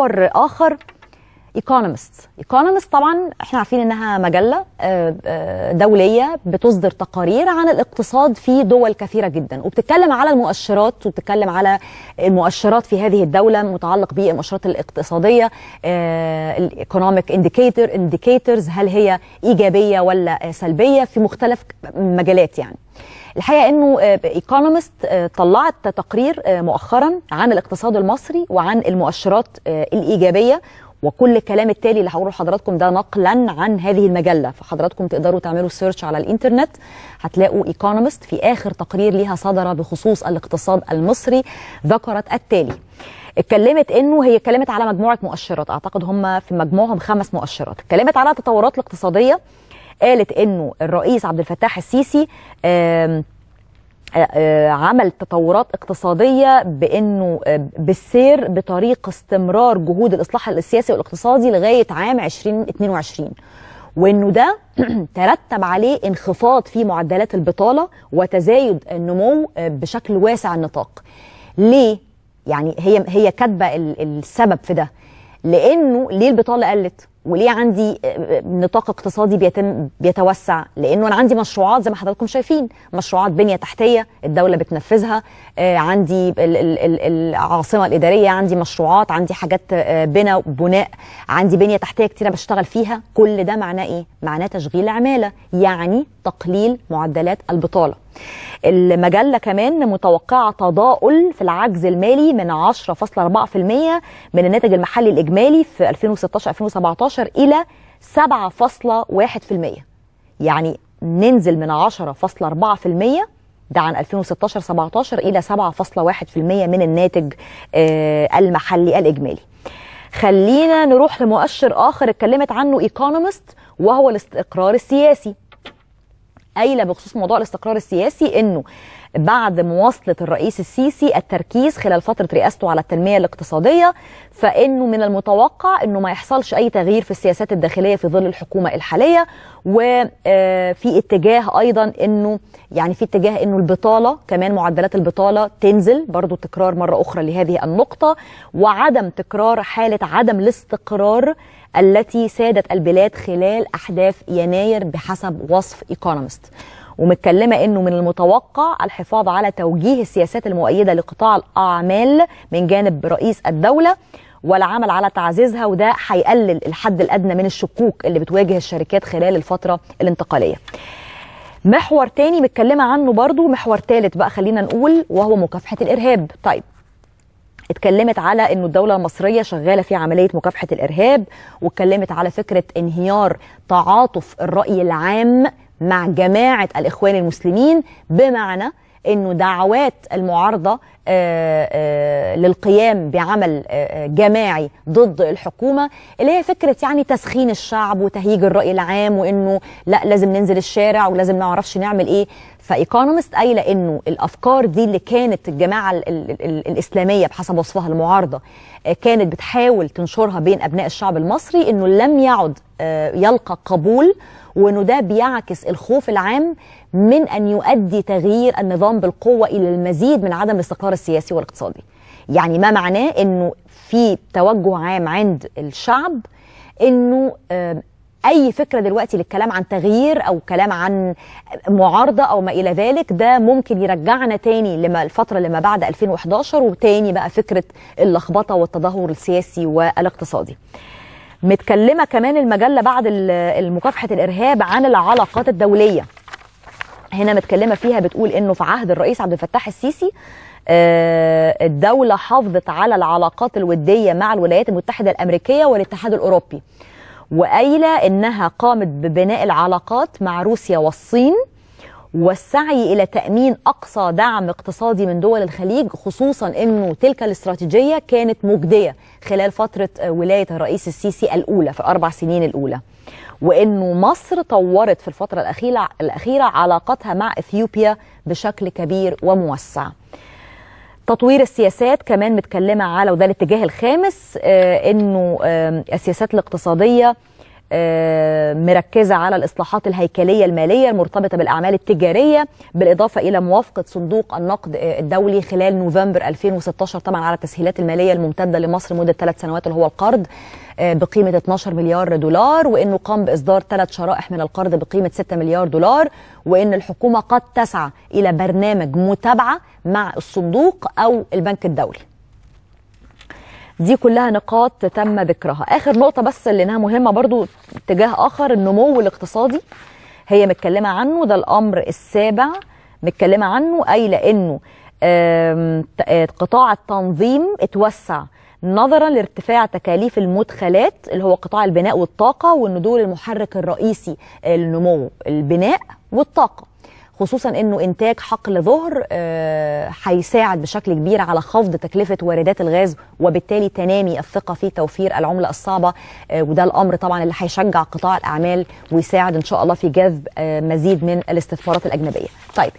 اكبر آخر ايكونومست ايكونومست طبعا احنا عارفين انها مجله آه، آه، دوليه بتصدر تقارير عن الاقتصاد في دول كثيره جدا وبتتكلم على المؤشرات وبتتكلم على المؤشرات في هذه الدوله متعلق بالمؤشرات الاقتصاديه الايكونوميك انديكيتور انديكيتورز هل هي ايجابيه ولا سلبيه في مختلف مجالات يعني الحقيقه انه ايكونومست آه، آه، طلعت تقرير آه، مؤخرا عن الاقتصاد المصري وعن المؤشرات الايجابيه وكل الكلام التالي اللي هقوله لحضراتكم ده نقلا عن هذه المجله فحضراتكم تقدروا تعملوا سيرش على الانترنت هتلاقوا ايكونومست في اخر تقرير ليها صدر بخصوص الاقتصاد المصري ذكرت التالي اتكلمت انه هي اتكلمت على مجموعه مؤشرات اعتقد هم في مجموعهم خمس مؤشرات اتكلمت على التطورات الاقتصاديه قالت انه الرئيس عبد الفتاح السيسي آه، آه، عمل تطورات اقتصادية بأنه آه، بالسير بطريق استمرار جهود الإصلاح السياسي والاقتصادي لغاية عام 2022 وأنه ده ترتب عليه انخفاض في معدلات البطالة وتزايد النمو بشكل واسع النطاق ليه؟ يعني هي هي كاتبة السبب في ده لأنه ليه البطالة قلت؟ وليه عندي نطاق اقتصادي بيتم بيتوسع لانه انا عندي مشروعات زي ما حضراتكم شايفين مشروعات بنيه تحتيه الدوله بتنفذها آه، عندي العاصمه الاداريه عندي مشروعات عندي حاجات آه، بناء بناء عندي بنيه تحتيه كتيره بشتغل فيها كل ده معناه ايه معناه تشغيل عماله يعني تقليل معدلات البطاله المجلة كمان متوقعة تضاؤل في العجز المالي من 10.4% من الناتج المحلي الإجمالي في 2016-2017 11 إلى 7.1% يعني ننزل من 10.4% ده عن 2016 17 الى 7.1% من الناتج آه، المحلي الاجمالي. خلينا نروح لمؤشر اخر اتكلمت عنه ايكونومست وهو الاستقرار السياسي. قايله بخصوص موضوع الاستقرار السياسي انه بعد مواصلة الرئيس السيسي التركيز خلال فترة رئاسته على التنمية الاقتصادية فإنه من المتوقع أنه ما يحصلش أي تغيير في السياسات الداخلية في ظل الحكومة الحالية وفي آه، اتجاه أيضا أنه يعني في اتجاه أنه البطالة كمان معدلات البطالة تنزل برضو تكرار مرة أخرى لهذه النقطة وعدم تكرار حالة عدم الاستقرار التي سادت البلاد خلال أحداث يناير بحسب وصف ايكونومست ومتكلمه انه من المتوقع الحفاظ على توجيه السياسات المؤيده لقطاع الاعمال من جانب رئيس الدوله والعمل على تعزيزها وده هيقلل الحد الادنى من الشكوك اللي بتواجه الشركات خلال الفتره الانتقاليه. محور تاني متكلمه عنه برضو محور ثالث بقى خلينا نقول وهو مكافحه الارهاب، طيب اتكلمت على انه الدوله المصريه شغاله في عمليه مكافحه الارهاب واتكلمت على فكره انهيار تعاطف الراي العام مع جماعة الإخوان المسلمين بمعنى انه دعوات المعارضه آه، آه، للقيام بعمل آه، جماعي ضد الحكومه اللي هي فكره يعني تسخين الشعب وتهيج الراي العام وانه لا لازم ننزل الشارع ولازم نعرفش نعمل ايه فايكونومست قايله انه الافكار دي اللي كانت الجماعه الـ الـ الـ الاسلاميه بحسب وصفها المعارضه آه، كانت بتحاول تنشرها بين ابناء الشعب المصري انه لم يعد آه، يلقى قبول وانه ده بيعكس الخوف العام من ان يؤدي تغيير النظام بالقوه الى المزيد من عدم الاستقرار السياسي والاقتصادي. يعني ما معناه انه في توجه عام عند الشعب انه آه، اي فكره دلوقتي للكلام عن تغيير او كلام عن معارضه او ما الى ذلك ده ممكن يرجعنا تاني لما الفتره اللي ما بعد 2011 وتاني بقى فكره اللخبطه والتدهور السياسي والاقتصادي متكلمه كمان المجله بعد مكافحه الارهاب عن العلاقات الدوليه هنا متكلمه فيها بتقول انه في عهد الرئيس عبد الفتاح السيسي آه، الدوله حافظت على العلاقات الوديه مع الولايات المتحده الامريكيه والاتحاد الاوروبي وقايلة إنها قامت ببناء العلاقات مع روسيا والصين والسعي إلى تأمين أقصى دعم اقتصادي من دول الخليج خصوصا أنه تلك الاستراتيجية كانت مجدية خلال فترة آه، ولاية الرئيس السيسي الأولى في الأربع سنين الأولى وأنه مصر طورت في الفترة الأخيرة, الأخيرة علاقتها مع إثيوبيا بشكل كبير وموسع تطوير السياسات كمان متكلمة على وده الاتجاه الخامس آه، انه السياسات الاقتصادية آه، مركزة على الإصلاحات الهيكلية المالية المرتبطة بالأعمال التجارية بالإضافة إلى موافقة صندوق النقد آه، الدولي خلال نوفمبر 2016 طبعا على التسهيلات المالية الممتدة لمصر لمدة ثلاث سنوات اللي هو القرض آه، بقيمة 12 مليار دولار وأنه قام بإصدار ثلاث شرائح من القرض بقيمة 6 مليار دولار وأن الحكومة قد تسعى إلى برنامج متابعة مع الصندوق أو البنك الدولي دي كلها نقاط تم ذكرها اخر نقطه بس اللي انها مهمه برضو اتجاه اخر النمو الاقتصادي هي متكلمه عنه ده الامر السابع متكلمه عنه اي لانه آه، قطاع التنظيم اتوسع نظرا لارتفاع تكاليف المدخلات اللي هو قطاع البناء والطاقه وان دول المحرك الرئيسي للنمو آه، البناء والطاقه خصوصا انه انتاج حقل ظهر آه، هيساعد بشكل كبير على خفض تكلفه واردات الغاز وبالتالي تنامي الثقه في توفير العمله الصعبه آه، وده الامر طبعا اللي هيشجع قطاع الاعمال ويساعد ان شاء الله في جذب آه، مزيد من الاستثمارات الاجنبيه. طيب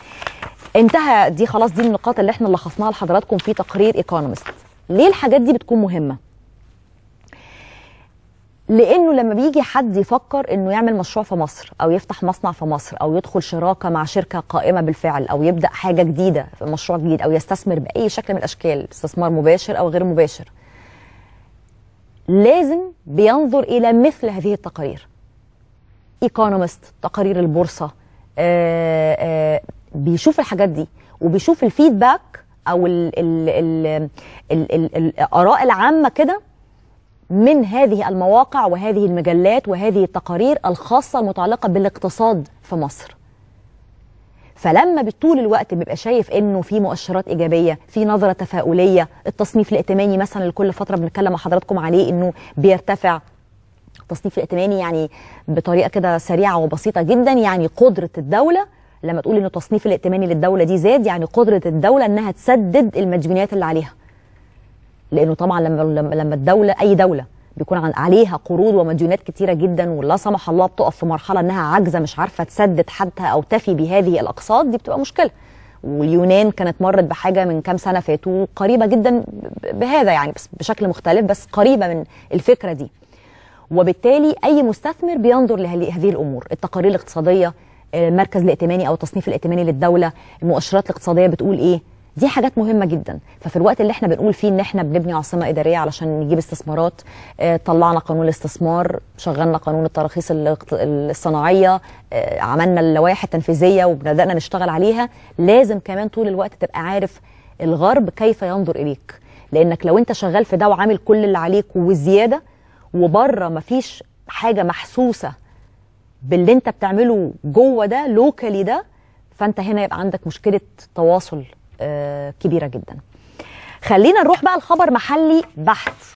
انتهى دي خلاص دي النقاط اللي احنا لخصناها لحضراتكم في تقرير ايكونومست. ليه الحاجات دي بتكون مهمه؟ لانه لما بيجي حد يفكر انه يعمل مشروع في مصر او يفتح مصنع في مصر او يدخل شراكه مع شركه قائمه بالفعل او يبدا حاجه جديده في مشروع جديد او يستثمر باي شكل من الاشكال استثمار مباشر او غير مباشر لازم بينظر الى مثل هذه التقارير ايكونومست تقارير البورصه آآ آه، آآ آه، بيشوف الحاجات دي وبيشوف الفيدباك او الاراء العامه كده من هذه المواقع وهذه المجلات وهذه التقارير الخاصة المتعلقة بالاقتصاد في مصر فلما بطول الوقت بيبقى شايف انه في مؤشرات ايجابيه في نظره تفاؤليه التصنيف الائتماني مثلا لكل فتره بنتكلم مع حضراتكم عليه انه بيرتفع التصنيف الائتماني يعني بطريقه كده سريعه وبسيطه جدا يعني قدره الدوله لما تقول ان التصنيف الائتماني للدوله دي زاد يعني قدره الدوله انها تسدد المديونيات اللي عليها لانه طبعا لما لما الدوله اي دوله بيكون عليها قروض ومديونات كتيره جدا ولا سمح الله بتقف في مرحله انها عاجزه مش عارفه تسدد حتى او تفي بهذه الاقساط دي بتبقى مشكله واليونان كانت مرت بحاجه من كام سنه فاتوا قريبه جدا بهذا يعني بس بشكل مختلف بس قريبه من الفكره دي وبالتالي اي مستثمر بينظر لهذه الامور التقارير الاقتصاديه المركز آه، الائتماني او التصنيف الائتماني للدوله المؤشرات الاقتصاديه بتقول ايه دي حاجات مهمه جدا ففي الوقت اللي احنا بنقول فيه ان احنا بنبني عاصمه اداريه علشان نجيب استثمارات آه، طلعنا قانون الاستثمار شغلنا قانون التراخيص الصناعيه آه، عملنا اللوائح التنفيذيه وبدانا نشتغل عليها لازم كمان طول الوقت تبقى عارف الغرب كيف ينظر اليك لانك لو انت شغال في ده وعامل كل اللي عليك وزياده وبره مفيش حاجه محسوسه باللي انت بتعمله جوه ده لوكالي ده فانت هنا يبقى عندك مشكله تواصل آه، كبيره جدا خلينا نروح بقى لخبر محلي بحت